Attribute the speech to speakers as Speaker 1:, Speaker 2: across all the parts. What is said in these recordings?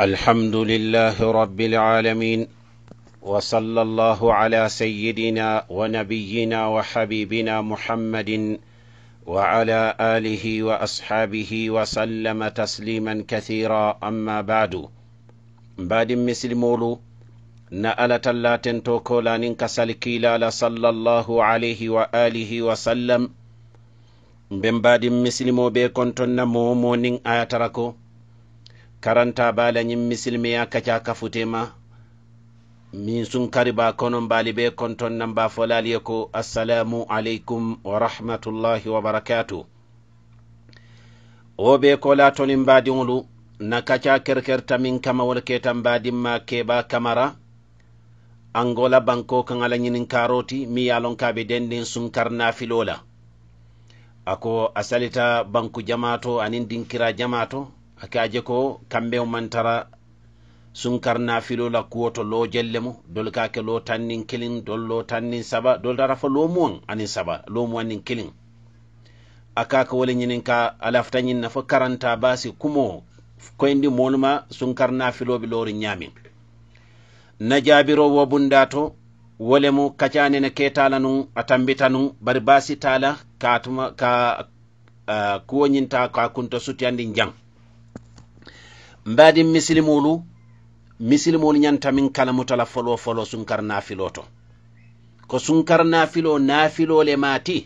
Speaker 1: الحمد لله رب العالمين وصلى الله على سيدنا ونبينا وحبيبنا محمد وعلى اله واصحابه وسلم تسليما كثيرا اما بعد بعد مسلمولو نألا تلاتن توكولا ننك سلكيلا صلى الله عليه وآله وسلم بن بعد مسلمو بيكون تنمو مونين آياتركو karanta bala ñim misilmiya kaca kafutema min sunkariba konon baali be konton namba folal ye ko assalamu aleykum wa rahmatullahi wa barakatu wo be kola tonin badiŋolu na kaca kerkerta min kama wol ketan ma keba kamara angola banko kan ala ñinin karoti mi ye lon kabe dendin sunkar nafilo la ako asalita banku jamato anin dinkira jamato hakaje ko kamɓe o mantara sunkar nafilola kuwo to lojelle mo dolkake lo tannin kilin dol lo tannin saba dol darafa lomuwan anin saba lomuwanin kilin akaka wole ñinin ka alaftañin nafo karanta basi kumo koyndi monuma sunkar nafiloɓe lori ñamin najabiro wobunda to wolemo kacanene ke tala nun a tambita nun bari basi tala ka, ka uh, kuwoñinta ka kunto sutiyandi jang mbaadi misilimoolu misilimoolu ñanta min kalamutala folo folo sunkar nafilo to ko sunkar nafilo nafilo le maati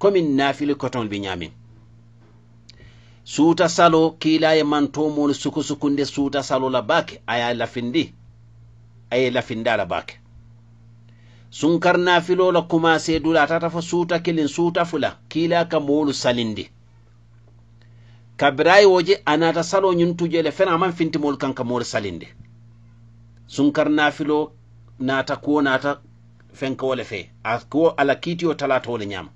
Speaker 1: komin nafili kotol bi ñamin suuta salo kiilaye suku sukusukunde suuta salo la baake aya lafindi aye lafinda la baake sunkar nafilo la kumase dula atata fo suuta kiliŋ suuta fula kiila ka moolu salindi kabirayi woje anata salo ñun le fena aman fintimol kanka mool salinde sunkar nafilo nata kuwo nata fenkawo le fe a kuwo ala kiitiyo talatawo le ñama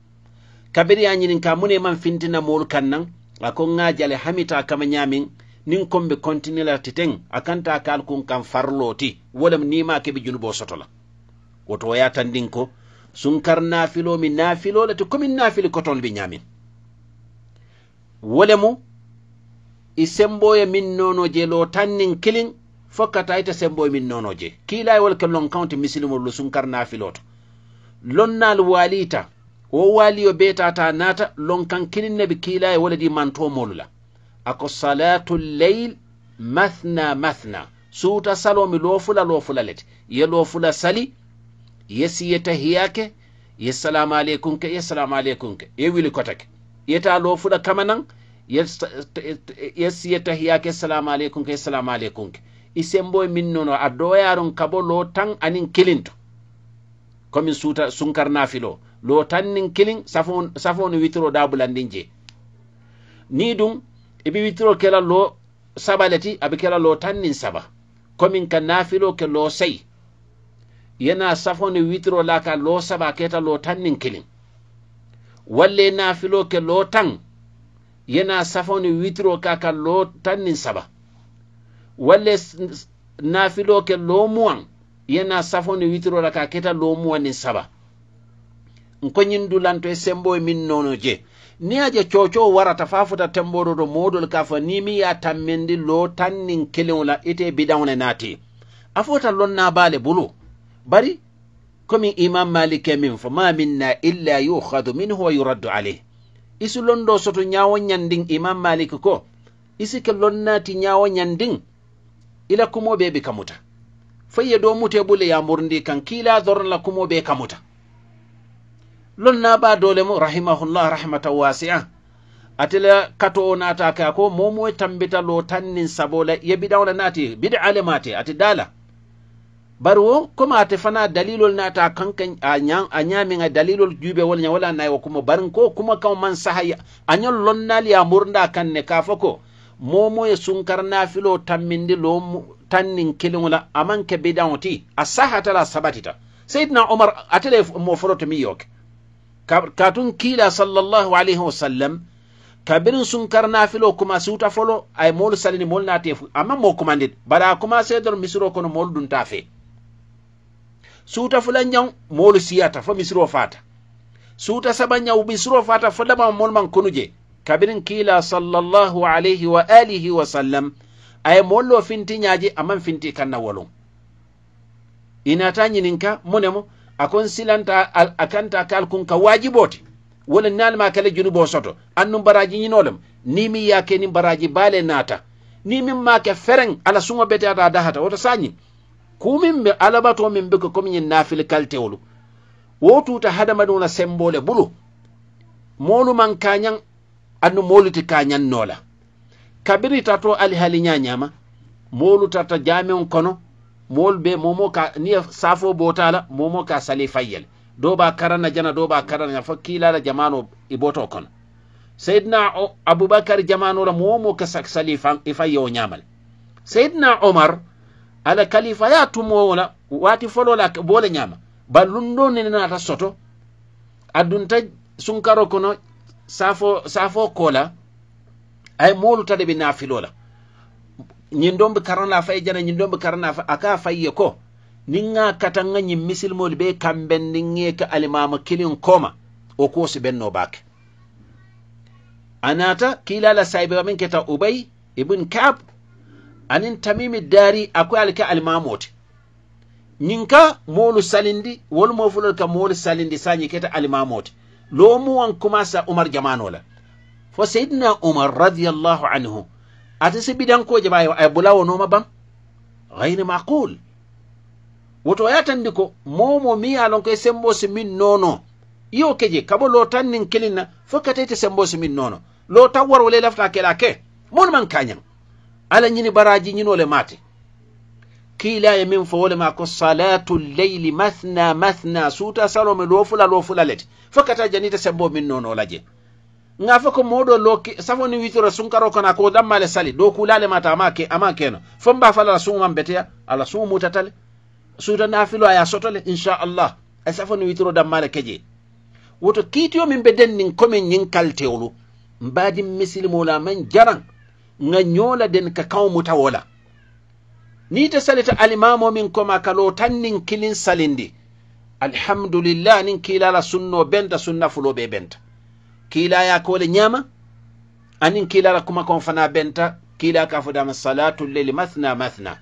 Speaker 1: kabiri ya ñinin ka mune man fintina moolu kan nan a ko ŋa jale hamita kama ñamin nin kombe kontinila titen a kanta kaal kun kan farlo ti wolem nima keɓe junubo soto la woto wo yatandin ko sunkar nafilo mi nafilo le ti komin nafili kotol bi ñamin wolemu i semboye min je lo tannin kilin ta ita semboye min nono je nonoje wol ke lon kawnti misilimol lu sunkar nafiloto lonnal walita wo waliyo betata nata lon kan kilin ne be kiilaye wole di mantomolu la ako salatu leyl mathna mathna suuta salomi loofula loofula lete ye loofula sali ye siye tahiyake ye salamu aleykum ke ye salamu aleykum ke ye wili kotake yeta loofula kama yessiye tahiyake salamu aleykum ke salamu aleykum ke i semboye min nono a doyaron kabo lo tan anin kilinto komin suta sunkarnafilo lo tan nin kilin safoni e witiro da bulandin je ni dum ibi e witiro kela lo sabaleti abi kela lo tan nin saba komin ka nafilo ke lo sai yana safoni e witiro laka lo saba keta lo tan nin kilin walle nafilo ke lo tan yana safoni witiro ka ka lo tanni saba walle nafilo ke lo yena yana ni witro la ka keta lo muwan ni saba nko nyindu lanto e sembo e min nono je ni aje coco warata fafuta temboɗo do modol ka fa ni mi ya tammendi lo tannin kelewola ite bidawne nati afota fota lonna bale bulu bari komi imam malik min fa ma minna illa yu'khadhu minhu wa yuraddu alayh isi londo soto nyawo nyandin imam malik ko isi ke lonnati nyawo nyandin ila kumo be be kamuta fayya do mute bule ya murndi kan kila zorn la kumo be kamuta lonna ba dole mo rahimahullah rahmatan wasi'a atela kato onata ka ko momo tambita lo tannin sabola yebida ona nati bid'a le mate ati dala bari won komate fana dalilol nata kanka a ñamia dalilol juɓewol ñawola nayi wo kuma barin ko kuma kam man sahay añol lonnali ya murda kanne kafo ko momoye sunkar nafilo tammindi lo tannin kilingola aman ke bidao ti a sahatala sabatita seydna omar atele mo foroto mi yoke katun kiila sallllahu alayhi wasallam kabirin sunkar nafilo kuma suta folo ay molu salini molu nati fu amma mo kumandit bada a commencé dor misiro kono molu dunta fee suuta fula ñaw moolu siyata fo misiroo fata suuta saba ñaw misiro fata fo lama moolu man konu je kabirin kila sallallahu alayhi wa alihi wa sallam aye moolu lo finti ñaaje aman finti kanna wolon inata ñininka nemo akon silanta a akanta kal kun ka wajibote wala nalma kele junubo soto annum baraji ñinolem nimi yake ni baraji baale naata ni min maake fereŋ ala suŋo bete ata dahata woto sañin kumin be alabato min be ko komi yin nafil kaltewlu wo tuta hadamadiŋo la sembole bulu molu man kañaŋ anu moolu ti kañaŋ noo kabiri tato alihali ñañama molu tata jameŋ kono mol be momo ka ni safo botala momo ka sali fayel do ba karana jana do ba karana fo kiila la jamano iboto kono sayidina abubakar jamano la momo ka sali ifa nyamal ñama le omar ala kalifaya la waati wati folola boole ñaama bari ɗum ɗo nene nata soto addunta sunkaro kono safo safo kola ay molu tade ɓe nafilola ñin ɗon ɓe karana faye jana ñin ɗon ɓe karana fa aka fayye ko nin ga katanga ñin ñiŋ ɓe bee nin ge ka alimama kilin koma o kosi ɓenno bake anata kilala saybe wamin keta ubay ibn kab anin tamimi dari akoye ali ka alimamote ñin ka moolu salindi wolu mofulol ka moolu salindi sa ñi keta alimamote loomuwan kumasa umar jamano la fo seydina umar radiallahu anhu atisi si bidankoje ɓa ay bulawo noma bam gayre maqul woto yatandi ko momo mi yalon koye sembosi min nono iyo keje kabo lo tan nin kelinna fo sembosi min nono lo tan warwole lafta kela ke man ala ñini baraji ñinole mate kiilaye min fo wolema ko salatu leyli mathna mathna suuta salome lo fula lete fokkata janita sebbo min nono laje nga fo ko moɗo lo safoni witoro sunkaro kona ko dammale sali dow kulale mata ama ke ama keno fo mba fala falala sumu beteya ala sumu mutatale suuta nafilo aya sotole inchallah a e safoni witoro dammale keje woto kiitiyo min be dennin komin ñin kaltewlu mbadin misilimola man jarang nga nyola den ka kaw muta wo la salita alimamo min koma ka kalo taŋ niŋ salindi alhamdulillah nin kila la sunno benta sunna fulo be benta kiila ya ko le ñaama aniŋ kiila la kon fana benta kiila ka fo dama salatu leli mathna mathna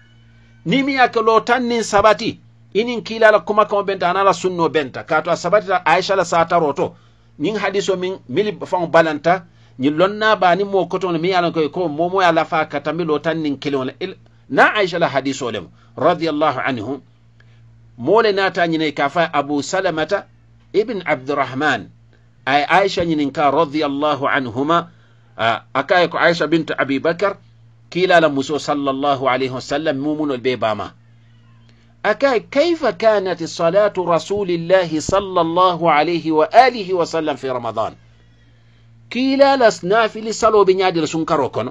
Speaker 1: ni mi ya kalo loo sabati inin kila la kon benta ana la sunno benta ka a sabati aisha la sata roto. nin hadiso min mili fa balanta ñiŋ loŋ naa baani moo kotoŋo le ko ko moo moo ye a lafaa ka tambi loo taŋ na aisha la hadiso lemu radiyallahu anhu moo le naata ñine ka fa abu salamata ibn abdurrahman ay aisha aicha ka radiyallahu anhuma a ko aisha bint abi bakr kila la muso sallallahu alaihi wasallam mumunol bee baama أكاي kayfa kanat salatu rasulillahi sallallahu alaihi wa alihi wa sallam fi ramadan kiilala snaafili salooɓe ñaadira sun karo kono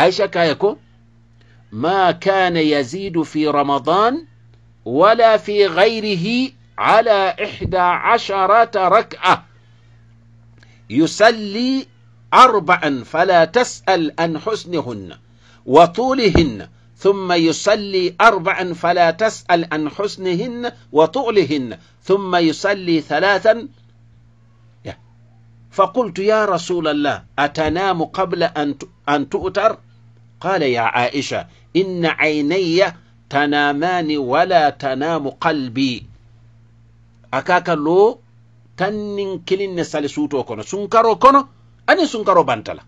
Speaker 1: aicha kaya ko ma kana yazidu fi ramadan wala fi gayrihi ala ihda asharata rak'a yusalli أربعا فلا تسأل عن حسنهن وطولهن ثم يصلي أربعا فلا تسأل عن حسنهن وطولهن ثم يصلي ثلاثا fakultu ya rasulallah atanamu qabla an tu'tar qala ya aisha inna ainaya tanamani wala tanamu qalbi akaka lo tannin kilin ne sali suuto kono sunkaro kono ani sunkaro bantala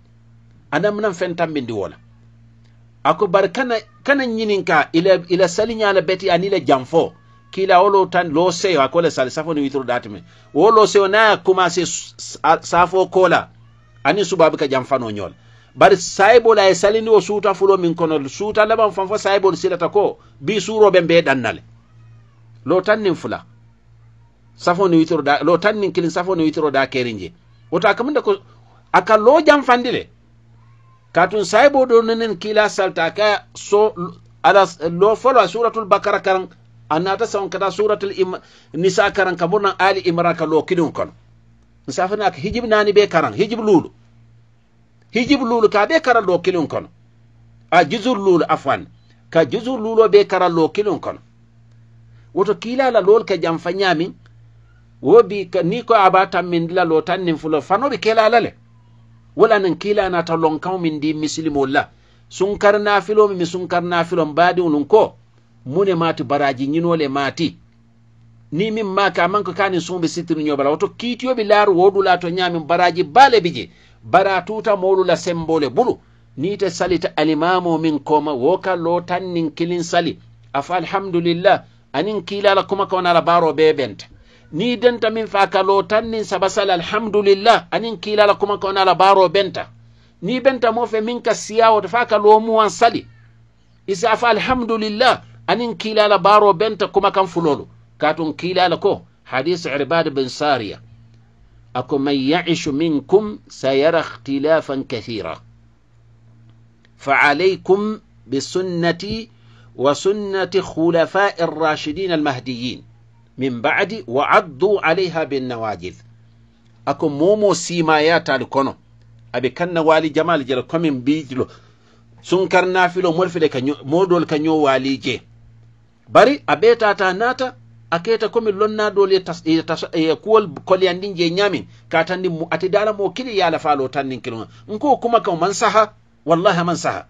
Speaker 1: anamnan nan fen tambindi wola ako bari kana kana ñininka ila ila sali ñala beti anila janfo kila wolo tan lo seyo a kola sali safo ni witiro datime wo lo seyo naya commencé safo kola ani subaɓe ka jam ñol bari sayibol aye salindi wo suuta fulo min kono suuta laban fan fo sayibol silata ko bi suroɓe mbe ɗannale lo tan nin fula safo ni witiro da lo tan nin kilin safo ni witiro da keri je wota kamunda ko aka lo jam le katun sayibo ɗo nenen kila salta aka so ala lo folo a suratul bakara karan annata sawankata suratul nisa karan ka burnan ali imran ka lokidin kan nsafana ka hijib nani be karan hijib lulu hijib lulu ka be karan lokidin kan a juzul lulu afwan ka juzul lulu be karan lokidin kan woto kilala lol ka jam fanyamin wo bi ni ko aba tan min dila lo nin fulo fano bi kelala le wala nan kila na ta lonkan min di misilimo la sun kar nafilo mi sun kar nafilo badi ko mune mati baraji ñinole mati ni min maka amanko kani sumbe sittiri ñobala woto kiitiyoɓe laaru wodula to ñamin baraji baale bije bara tuta mowlula sembole bulu nite salita alimamo min koma woka lo tan nin kilin sali afa alhamdulillah anin kilala kuma kawanala baro be benta ni denta min fa ka lo tan nin saba sali alhamdulillah anin kilala kuma kawanala baro benta ni benta mofe min ka siyawoto fa ka lo muwan sali isa afa alhamdulillah anin kiilala baaro benta kuma kan fulolu katun kiilala ko hadis irbad bin sariya ako man yaishu minkum sayara ikhtilafan kathira فعليكم بسنتي وسنة خلفاء الراشدين المهديين من بعد وعضوا عليها بالنواجذ أكو مومو سيمايات الكونو أبي كان والي جمال جل كومين بيجلو سنكر نافلو مولفل كنيو مودول كنيو والي جي bari a ta nata a keta komi lonnadol e eh, eh, kuwol koliyandin je ñamin katandi ati dala mo kili yala falo tannin kilona nko kuma kan man saha wallahi man saha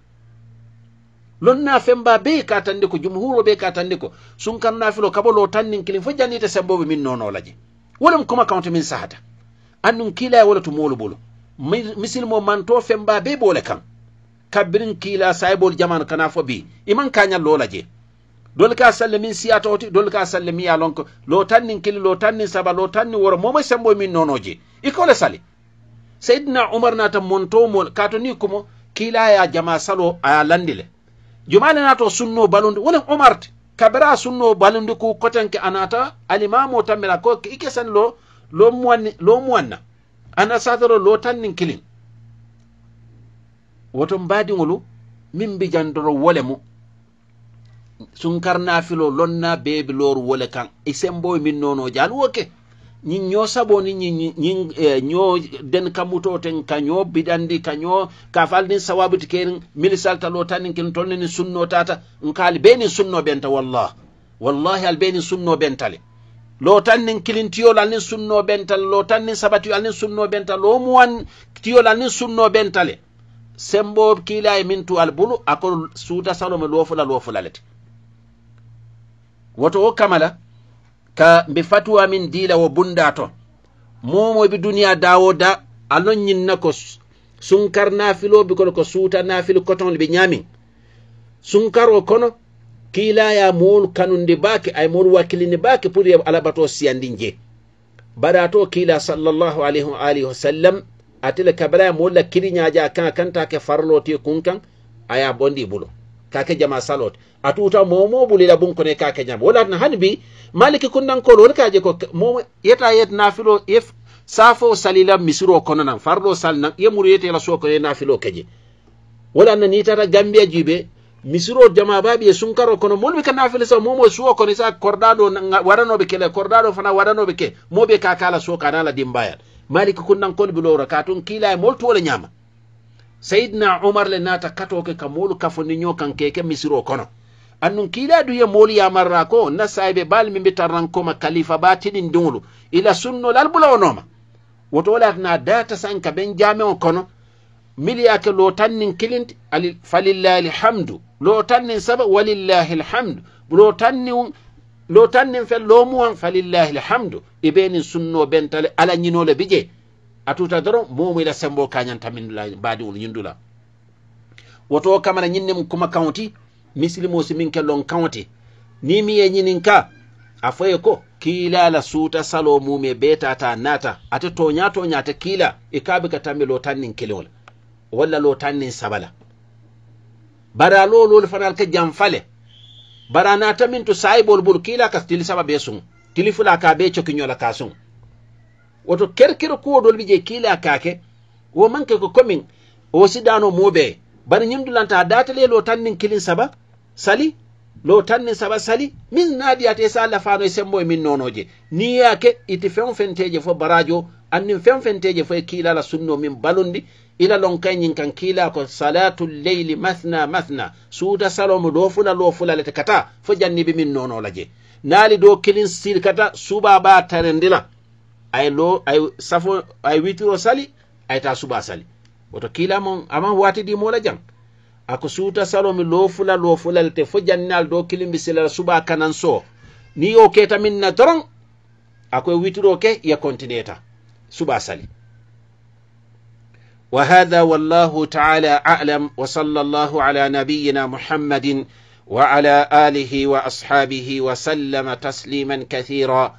Speaker 1: lonna femba be ka katande ko jumhuro be ka katande ko sun kan nafilo kabo lo tannin kilin fo jannita semboɓe min nono laje wolem kuma kawto min sahata annum kila wala to molu bolo misil misilmo manto femba be bole kam kabbirin kila saybol jaman kana fo bi iman kañal lo laje dol ka salle min siyatoti dol ka salle mi ya lonko lo tannin kili lo tannin saba lo tannin woro momoy e sembo e min nonoje ikole sali sayidina umar nata montomol kato ni kumo kila ya jama salo aya landile jumale nato sunno balundi wolen umar kabira sunno balundi ku kotenke anata alimamo tamira ko ike san lo lo muwanni lo muwanna ana satoro lo tannin kilin woton badingolu min bijandoro wolemu sunkarnafilo lonna bebi lor wole kan e semboy min nono jal woke ñi eh, ñosaɓo ni ñiño den kammuto ten kaño biɗandi kaño ka falnin sawabuti ke milisaltalo tanni kin tonnini sunno tata nkaali ɓeni sunno benta wallah wallahi al ɓeni sunno bentale lo tannin kilin tiyol alnin sunno bental lo tannin sabatiyo alnin sunno bental lo muwan tiyol alnin sunno bentale sembo kiilaye min tu al bulu akol suuta salome lofula lofulalete woto o kamala ka mbi fatuwamin dila wo bunda to momoɓe duniya dawoda a lonñinna ko sunkar nafiloɓe kono ko suuta nafil coton ɓe ñamin sunkar o kono kiilaya mool kanunde baake ay mool wakkilinde baake pour ye alaɓato siyandi je baɗa to kiila sallllahu alayhi wa alihi wasallam atele kabaraya moolla kiriñaja kan kantake farloti kun kan aya ɓondi bulo kake jama salot atuta momo bulila bun kone kake nyam wala na hanbi maliki kunnan ko lol kaje ko momo yeta yet nafilo if safo salila misiro kono nan fardo sal nan yemuru yete la soko ye nafilo keje wala na ni tata gambia jibe misiro jama babi sun karo kono molbe ka nafilo sa momo suwo kono sa kordado warano be kele kordado fana warano be ke mobe ka kala so la dimbaya maliki kunnan ko bulora katun kila e molto wala nyama sayidna umar le naata kato ke ka moolu kafoniño kan keke misiro kono annun kiila du ye moolu yamarra ko na sayibe baali min be tarrankoma kalifa baa tiɗin diŋolu ila sunnol al bulawo nooma woto wo na daata saŋ ka ben jaameo kono mili ye ke loo taŋ niŋ kilinti falillahi alhamdu loo taŋ niŋ saba walillahi alhamdu loo taŋ niŋ loo taŋ niŋ feŋ loo muwaŋ falillahi alhamdu i be niŋ sunnoo bentale ala ñinoo bi jee a tuta doron momoyla sembo kañanta min la badi ol yindula woto kamana nyinnem kuma county misli mo simin ke lon kawte ni mi ye nyinin ka afoye ko kila la suta salo mume be tata naata ate to nya ta kila e kaabe ka tambe lo tannin kelewol walla lo tannin sabala bara lo lolol fanal ka janfale bara na tamin to saibol bul kila ka tili saba be sun ka be chokinyola ka woto kerkero kuwoɗol wi je kiile a kaake wo manke ko commin o siɗano moɓe bana ñimdu lanta datale lo tannin kilin saba sali lo tannin saba sali min naɗiyata e sa allah fano e sembo e min nonoje ni yaake iti fen fenteje fo barajo annin fen fenteje fo e kiilala sunno min balundi ila lon kay ñin kan kiila ko salatu leyli mathna mathna suuta salomo lofuna lofulalete kata fo jannibi min nonolaje naali dow kilin sirkata suba ɓa tare ndila aylo ay safo ay witiro sali ayta suba sali woto kilamo aman watidi mola jang ako suuta salomi loofula loofulal te fo jannal do kilimbi sila suba kanan so ni yo keta min na doron akoye witiro ke ya kontineta suba sali وهذا والله تعالى أعلم وصلى الله على نبينا محمد وعلى آله وأصحابه وسلم تسليما كثيرا